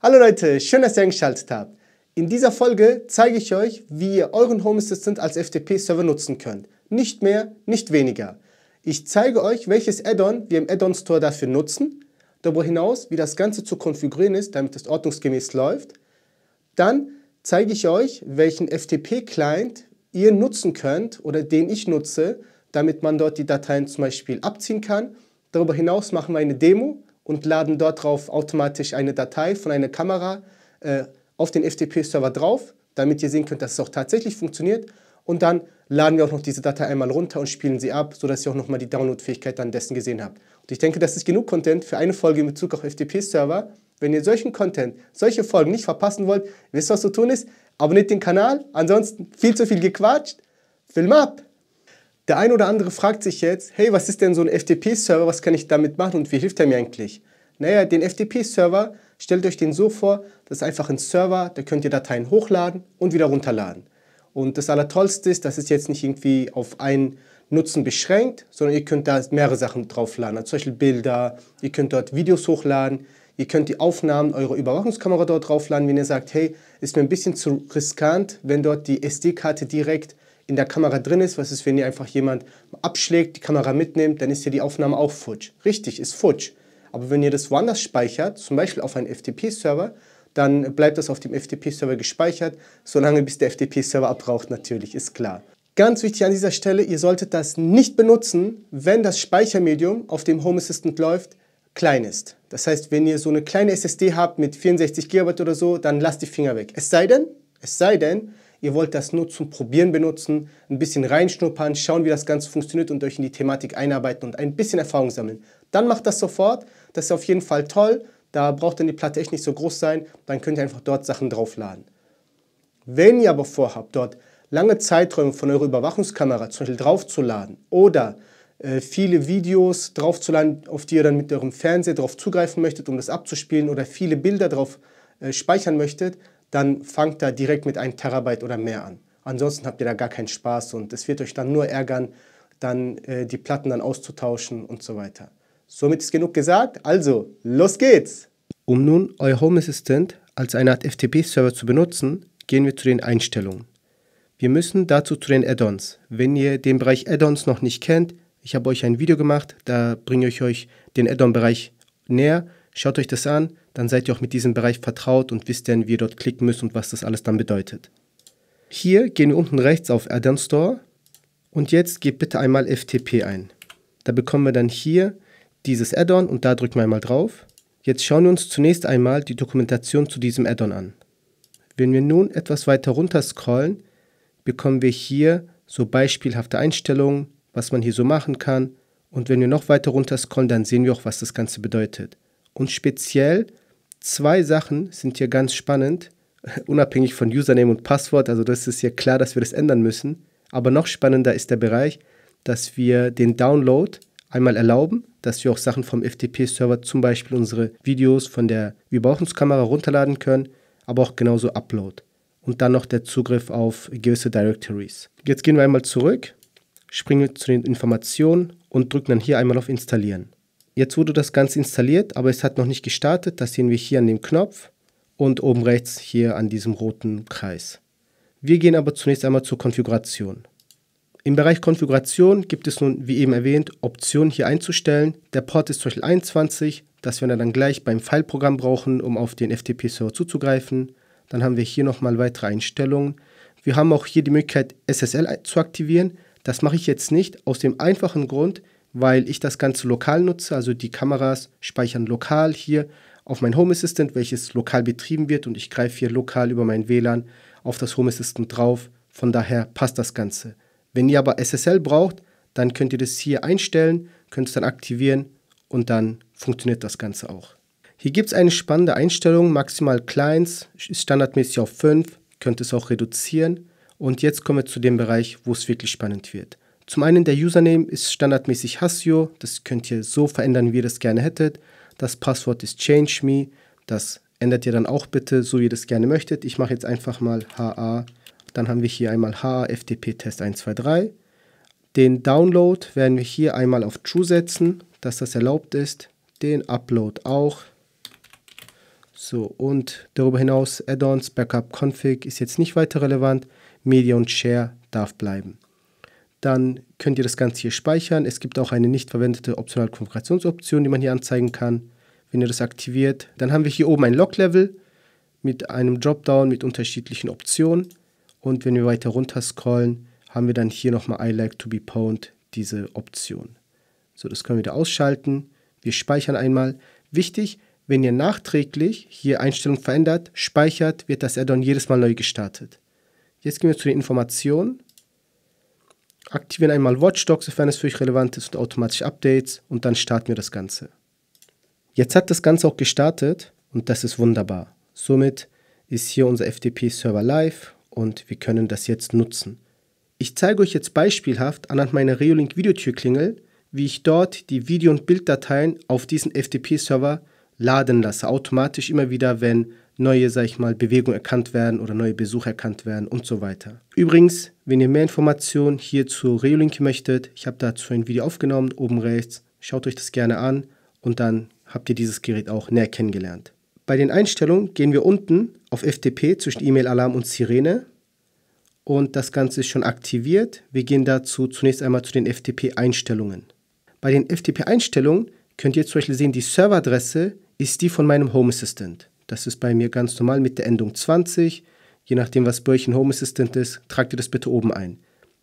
Hallo Leute, schön, dass ihr eingeschaltet habt. In dieser Folge zeige ich euch, wie ihr euren Home Assistant als FTP-Server nutzen könnt. Nicht mehr, nicht weniger. Ich zeige euch, welches Add-on wir im Add-on Store dafür nutzen, darüber hinaus, wie das Ganze zu konfigurieren ist, damit es ordnungsgemäß läuft. Dann zeige ich euch, welchen FTP-Client ihr nutzen könnt oder den ich nutze, damit man dort die Dateien zum Beispiel abziehen kann. Darüber hinaus machen wir eine Demo, und laden dort drauf automatisch eine Datei von einer Kamera äh, auf den FTP-Server drauf, damit ihr sehen könnt, dass es auch tatsächlich funktioniert. Und dann laden wir auch noch diese Datei einmal runter und spielen sie ab, sodass ihr auch nochmal die Download-Fähigkeit dann dessen gesehen habt. Und ich denke, das ist genug Content für eine Folge in Bezug auf FTP-Server. Wenn ihr solchen Content, solche Folgen nicht verpassen wollt, wisst ihr, was zu tun ist? Abonniert den Kanal. Ansonsten viel zu viel gequatscht. Film ab! Der ein oder andere fragt sich jetzt, hey, was ist denn so ein FTP-Server, was kann ich damit machen und wie hilft er mir eigentlich? Naja, den FTP-Server, stellt euch den so vor, das ist einfach ein Server, da könnt ihr Dateien hochladen und wieder runterladen. Und das Allertollste ist, das ist jetzt nicht irgendwie auf einen Nutzen beschränkt, sondern ihr könnt da mehrere Sachen draufladen, also zum Beispiel Bilder, ihr könnt dort Videos hochladen, ihr könnt die Aufnahmen eurer Überwachungskamera dort draufladen, wenn ihr sagt, hey, ist mir ein bisschen zu riskant, wenn dort die SD-Karte direkt in der Kamera drin ist. Was ist, wenn ihr einfach jemand abschlägt, die Kamera mitnimmt, dann ist ja die Aufnahme auch futsch. Richtig, ist futsch. Aber wenn ihr das woanders speichert, zum Beispiel auf einen FTP-Server, dann bleibt das auf dem FTP-Server gespeichert, solange bis der FTP-Server abbraucht natürlich, ist klar. Ganz wichtig an dieser Stelle, ihr solltet das nicht benutzen, wenn das Speichermedium, auf dem Home Assistant läuft, klein ist. Das heißt, wenn ihr so eine kleine SSD habt mit 64 GB oder so, dann lasst die Finger weg. Es sei denn, es sei denn, Ihr wollt das nur zum Probieren benutzen, ein bisschen reinschnuppern, schauen, wie das Ganze funktioniert und euch in die Thematik einarbeiten und ein bisschen Erfahrung sammeln. Dann macht das sofort. Das ist auf jeden Fall toll. Da braucht dann die Platte echt nicht so groß sein. Dann könnt ihr einfach dort Sachen draufladen. Wenn ihr aber vorhabt, dort lange Zeiträume von eurer Überwachungskamera zum Beispiel draufzuladen oder äh, viele Videos draufzuladen, auf die ihr dann mit eurem Fernseher drauf zugreifen möchtet, um das abzuspielen oder viele Bilder drauf äh, speichern möchtet, dann fangt da direkt mit 1 Terabyte oder mehr an. Ansonsten habt ihr da gar keinen Spaß und es wird euch dann nur ärgern, dann äh, die Platten dann auszutauschen und so weiter. Somit ist genug gesagt, also los geht's! Um nun euer Home Assistant als eine Art FTP-Server zu benutzen, gehen wir zu den Einstellungen. Wir müssen dazu zu den Add-ons. Wenn ihr den Bereich Add-ons noch nicht kennt, ich habe euch ein Video gemacht, da bringe ich euch den Add-on-Bereich näher. Schaut euch das an, dann seid ihr auch mit diesem Bereich vertraut und wisst dann, wie ihr dort klicken müsst und was das alles dann bedeutet. Hier gehen wir unten rechts auf Add-on Store und jetzt gebt bitte einmal FTP ein. Da bekommen wir dann hier dieses Add-on und da drücken wir einmal drauf. Jetzt schauen wir uns zunächst einmal die Dokumentation zu diesem Add-on an. Wenn wir nun etwas weiter runter scrollen, bekommen wir hier so beispielhafte Einstellungen, was man hier so machen kann. Und wenn wir noch weiter runter scrollen, dann sehen wir auch, was das Ganze bedeutet. Und speziell zwei Sachen sind hier ganz spannend, unabhängig von Username und Passwort. Also das ist ja klar, dass wir das ändern müssen. Aber noch spannender ist der Bereich, dass wir den Download einmal erlauben, dass wir auch Sachen vom FTP-Server, zum Beispiel unsere Videos von der Wir brauchen Kamera runterladen können, aber auch genauso Upload. Und dann noch der Zugriff auf gewisse Directories. Jetzt gehen wir einmal zurück, springen zu den Informationen und drücken dann hier einmal auf Installieren. Jetzt wurde das Ganze installiert, aber es hat noch nicht gestartet. Das sehen wir hier an dem Knopf und oben rechts hier an diesem roten Kreis. Wir gehen aber zunächst einmal zur Konfiguration. Im Bereich Konfiguration gibt es nun, wie eben erwähnt, Optionen hier einzustellen. Der Port ist zum Beispiel 21, das werden wir dann gleich beim File-Programm brauchen, um auf den FTP-Server zuzugreifen. Dann haben wir hier nochmal weitere Einstellungen. Wir haben auch hier die Möglichkeit, SSL zu aktivieren. Das mache ich jetzt nicht, aus dem einfachen Grund, weil ich das Ganze lokal nutze. Also die Kameras speichern lokal hier auf mein Home Assistant, welches lokal betrieben wird und ich greife hier lokal über mein WLAN auf das Home Assistant drauf. Von daher passt das Ganze. Wenn ihr aber SSL braucht, dann könnt ihr das hier einstellen, könnt es dann aktivieren und dann funktioniert das Ganze auch. Hier gibt es eine spannende Einstellung, maximal Clients, ist standardmäßig auf 5, könnt es auch reduzieren. Und jetzt kommen wir zu dem Bereich, wo es wirklich spannend wird. Zum einen der Username ist standardmäßig Hasio, das könnt ihr so verändern, wie ihr das gerne hättet. Das Passwort ist ChangeMe, das ändert ihr dann auch bitte, so wie ihr das gerne möchtet. Ich mache jetzt einfach mal HA, dann haben wir hier einmal HA FTP Test 123. Den Download werden wir hier einmal auf True setzen, dass das erlaubt ist. Den Upload auch. So, und darüber hinaus Add-ons, Backup, Config ist jetzt nicht weiter relevant. Media und Share darf bleiben. Dann könnt ihr das Ganze hier speichern. Es gibt auch eine nicht verwendete optionale Konfigurationsoption, die man hier anzeigen kann, wenn ihr das aktiviert. Dann haben wir hier oben ein Log-Level mit einem Dropdown mit unterschiedlichen Optionen. Und wenn wir weiter runter scrollen, haben wir dann hier nochmal I like to be pwned, diese Option. So, das können wir da ausschalten. Wir speichern einmal. Wichtig, wenn ihr nachträglich hier Einstellungen verändert, speichert, wird das Addon jedes Mal neu gestartet. Jetzt gehen wir zu den Informationen aktivieren einmal Watchdogs, sofern es für euch relevant ist, und automatisch Updates und dann starten wir das Ganze. Jetzt hat das Ganze auch gestartet und das ist wunderbar. Somit ist hier unser FTP-Server live und wir können das jetzt nutzen. Ich zeige euch jetzt beispielhaft anhand meiner Reolink Videotürklingel, wie ich dort die Video- und Bilddateien auf diesen FTP-Server laden lasse, automatisch immer wieder, wenn neue, sag ich mal, Bewegungen erkannt werden oder neue Besucher erkannt werden und so weiter. Übrigens, wenn ihr mehr Informationen hier zu Reolink möchtet, ich habe dazu ein Video aufgenommen, oben rechts, schaut euch das gerne an und dann habt ihr dieses Gerät auch näher kennengelernt. Bei den Einstellungen gehen wir unten auf FTP zwischen E-Mail-Alarm und Sirene und das Ganze ist schon aktiviert. Wir gehen dazu zunächst einmal zu den FTP-Einstellungen. Bei den FTP-Einstellungen könnt ihr zum Beispiel sehen, die Serveradresse ist die von meinem Home Assistant. Das ist bei mir ganz normal mit der Endung 20. Je nachdem, was bei euch ein Home Assistant ist, tragt ihr das bitte oben ein.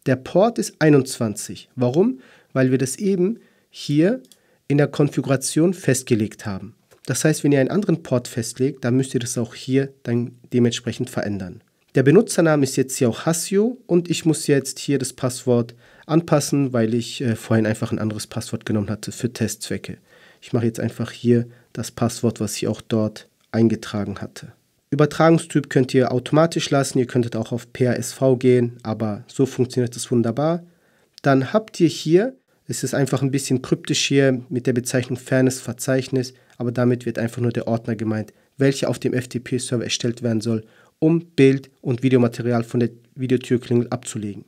Der Port ist 21. Warum? Weil wir das eben hier in der Konfiguration festgelegt haben. Das heißt, wenn ihr einen anderen Port festlegt, dann müsst ihr das auch hier dann dementsprechend verändern. Der Benutzername ist jetzt hier auch Hasio und ich muss jetzt hier das Passwort anpassen, weil ich äh, vorhin einfach ein anderes Passwort genommen hatte für Testzwecke. Ich mache jetzt einfach hier das Passwort, was ich auch dort eingetragen hatte. Übertragungstyp könnt ihr automatisch lassen, ihr könntet auch auf PASV gehen, aber so funktioniert das wunderbar. Dann habt ihr hier, es ist einfach ein bisschen kryptisch hier mit der Bezeichnung Fairness-Verzeichnis, aber damit wird einfach nur der Ordner gemeint, welcher auf dem FTP-Server erstellt werden soll, um Bild- und Videomaterial von der Videotürklingel abzulegen.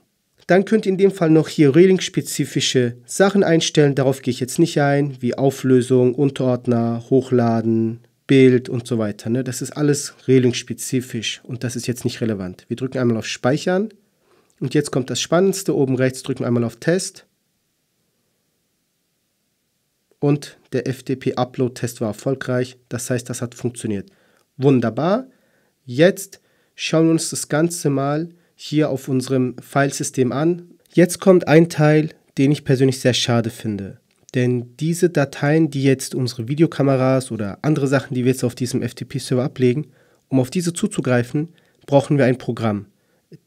Dann könnt ihr in dem Fall noch hier Reling-spezifische Sachen einstellen. Darauf gehe ich jetzt nicht ein, wie Auflösung, Unterordner, Hochladen, Bild und so weiter. Ne? Das ist alles Reling-spezifisch und das ist jetzt nicht relevant. Wir drücken einmal auf Speichern und jetzt kommt das Spannendste. Oben rechts drücken wir einmal auf Test und der FTP-Upload-Test war erfolgreich. Das heißt, das hat funktioniert. Wunderbar. Jetzt schauen wir uns das Ganze mal an hier auf unserem Filesystem an. Jetzt kommt ein Teil, den ich persönlich sehr schade finde. Denn diese Dateien, die jetzt unsere Videokameras oder andere Sachen, die wir jetzt auf diesem FTP-Server ablegen, um auf diese zuzugreifen, brauchen wir ein Programm.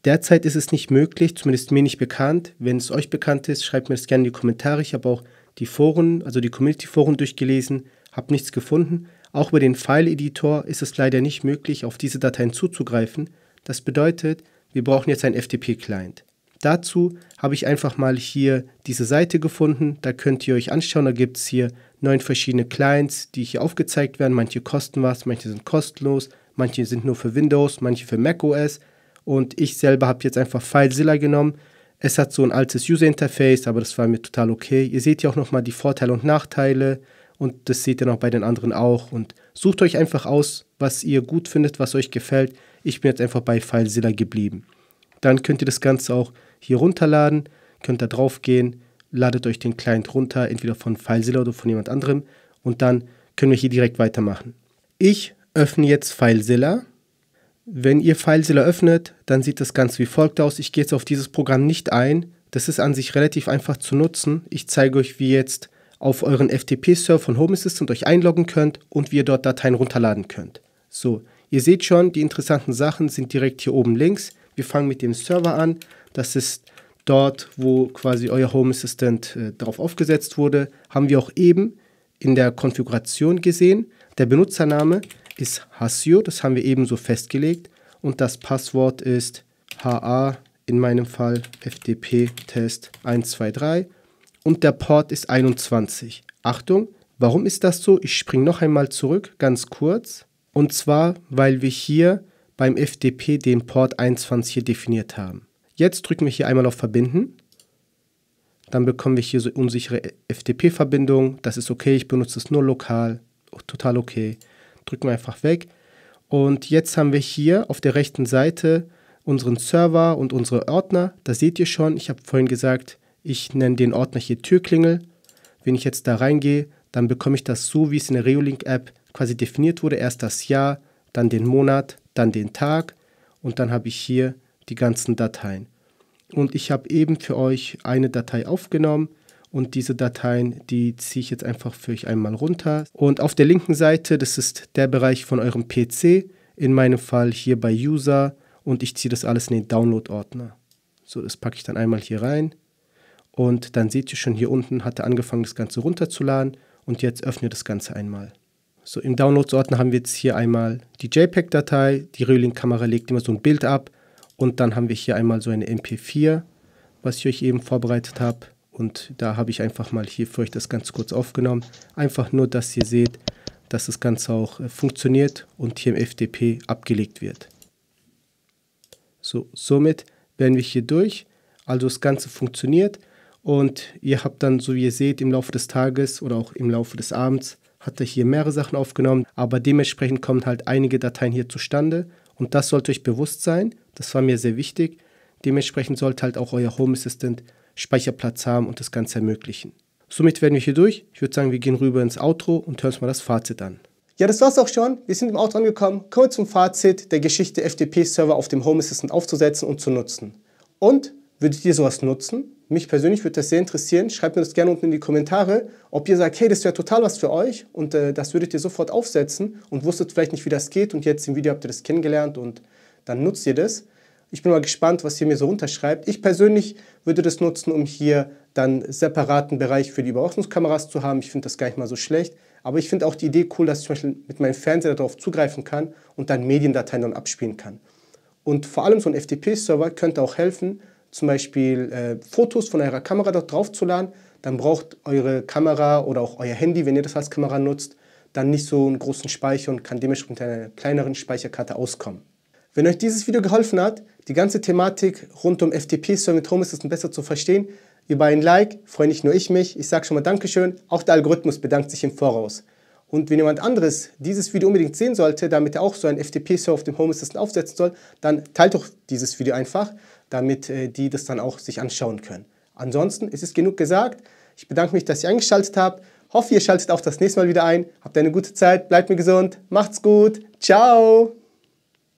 Derzeit ist es nicht möglich, zumindest mir nicht bekannt. Wenn es euch bekannt ist, schreibt mir das gerne in die Kommentare. Ich habe auch die Foren, also die Community-Foren durchgelesen, habe nichts gefunden. Auch über den File-Editor ist es leider nicht möglich, auf diese Dateien zuzugreifen. Das bedeutet, wir brauchen jetzt einen FTP-Client. Dazu habe ich einfach mal hier diese Seite gefunden. Da könnt ihr euch anschauen. Da gibt es hier neun verschiedene Clients, die hier aufgezeigt werden. Manche kosten was, manche sind kostenlos, manche sind nur für Windows, manche für macOS. Und ich selber habe jetzt einfach FileZilla genommen. Es hat so ein altes User-Interface, aber das war mir total okay. Ihr seht hier auch nochmal die Vorteile und Nachteile und das seht ihr noch bei den anderen auch. Und sucht euch einfach aus, was ihr gut findet, was euch gefällt. Ich bin jetzt einfach bei FileZilla geblieben. Dann könnt ihr das Ganze auch hier runterladen, könnt da drauf gehen, ladet euch den Client runter, entweder von FileZilla oder von jemand anderem und dann können wir hier direkt weitermachen. Ich öffne jetzt FileZilla. Wenn ihr FileZilla öffnet, dann sieht das Ganze wie folgt aus. Ich gehe jetzt auf dieses Programm nicht ein. Das ist an sich relativ einfach zu nutzen. Ich zeige euch, wie ihr jetzt auf euren FTP-Server von Home Assistant euch einloggen könnt und wie ihr dort Dateien runterladen könnt. So, ihr seht schon, die interessanten Sachen sind direkt hier oben links. Wir fangen mit dem Server an. Das ist dort, wo quasi euer Home Assistant äh, drauf aufgesetzt wurde. Haben wir auch eben in der Konfiguration gesehen. Der Benutzername ist Hasio, das haben wir ebenso festgelegt. Und das Passwort ist HA, in meinem Fall FTP-Test 123. Und der Port ist 21. Achtung, warum ist das so? Ich springe noch einmal zurück, ganz kurz. Und zwar, weil wir hier beim FDP den Port hier definiert haben. Jetzt drücken wir hier einmal auf Verbinden. Dann bekommen wir hier so unsichere FTP-Verbindung. Das ist okay, ich benutze es nur lokal. Total okay. Drücken wir einfach weg. Und jetzt haben wir hier auf der rechten Seite unseren Server und unsere Ordner. Da seht ihr schon, ich habe vorhin gesagt, ich nenne den Ordner hier Türklingel. Wenn ich jetzt da reingehe, dann bekomme ich das so, wie es in der Reolink-App quasi definiert wurde, erst das Jahr, dann den Monat, dann den Tag und dann habe ich hier die ganzen Dateien. Und ich habe eben für euch eine Datei aufgenommen und diese Dateien, die ziehe ich jetzt einfach für euch einmal runter. Und auf der linken Seite, das ist der Bereich von eurem PC, in meinem Fall hier bei User und ich ziehe das alles in den Download-Ordner. So, das packe ich dann einmal hier rein und dann seht ihr schon hier unten, hat er angefangen das Ganze runterzuladen und jetzt öffne das Ganze einmal. So im Downloads-Ordner haben wir jetzt hier einmal die JPEG-Datei, die Röhling-Kamera legt immer so ein Bild ab und dann haben wir hier einmal so eine MP4, was ich euch eben vorbereitet habe und da habe ich einfach mal hier für euch das ganz kurz aufgenommen. Einfach nur, dass ihr seht, dass das Ganze auch äh, funktioniert und hier im FDP abgelegt wird. So, somit werden wir hier durch. Also das Ganze funktioniert und ihr habt dann, so wie ihr seht, im Laufe des Tages oder auch im Laufe des Abends hatte hier mehrere Sachen aufgenommen, aber dementsprechend kommen halt einige Dateien hier zustande und das sollte euch bewusst sein. Das war mir sehr wichtig. Dementsprechend sollte halt auch euer Home Assistant Speicherplatz haben und das Ganze ermöglichen. Somit werden wir hier durch. Ich würde sagen, wir gehen rüber ins Outro und hören uns mal das Fazit an. Ja, das war's auch schon. Wir sind im Outro angekommen. Kommen wir zum Fazit der Geschichte, FTP-Server auf dem Home Assistant aufzusetzen und zu nutzen. Und Würdet ihr sowas nutzen? Mich persönlich würde das sehr interessieren. Schreibt mir das gerne unten in die Kommentare, ob ihr sagt, hey, das wäre total was für euch und äh, das würdet ihr sofort aufsetzen und wusstet vielleicht nicht, wie das geht und jetzt im Video habt ihr das kennengelernt und dann nutzt ihr das. Ich bin mal gespannt, was ihr mir so unterschreibt. Ich persönlich würde das nutzen, um hier dann separaten Bereich für die Überwachungskameras zu haben. Ich finde das gar nicht mal so schlecht. Aber ich finde auch die Idee cool, dass ich zum Beispiel mit meinem Fernseher darauf zugreifen kann und dann Mediendateien dann abspielen kann. Und vor allem so ein FTP-Server könnte auch helfen, zum Beispiel äh, Fotos von eurer Kamera dort draufzuladen, dann braucht eure Kamera oder auch euer Handy, wenn ihr das als Kamera nutzt, dann nicht so einen großen Speicher und kann dementsprechend mit einer kleineren Speicherkarte auskommen. Wenn euch dieses Video geholfen hat, die ganze Thematik rund um FTP-Server mit Home ist besser zu verstehen, über ein Like freue nicht nur ich mich, ich sage schon mal Dankeschön, auch der Algorithmus bedankt sich im Voraus. Und wenn jemand anderes dieses Video unbedingt sehen sollte, damit er auch so einen FTP-Server auf dem Home Assistant aufsetzen soll, dann teilt doch dieses Video einfach damit äh, die das dann auch sich anschauen können. Ansonsten ist es genug gesagt. Ich bedanke mich, dass ihr eingeschaltet habt. Hoffe, ihr schaltet auch das nächste Mal wieder ein. Habt eine gute Zeit, bleibt mir gesund, macht's gut, ciao!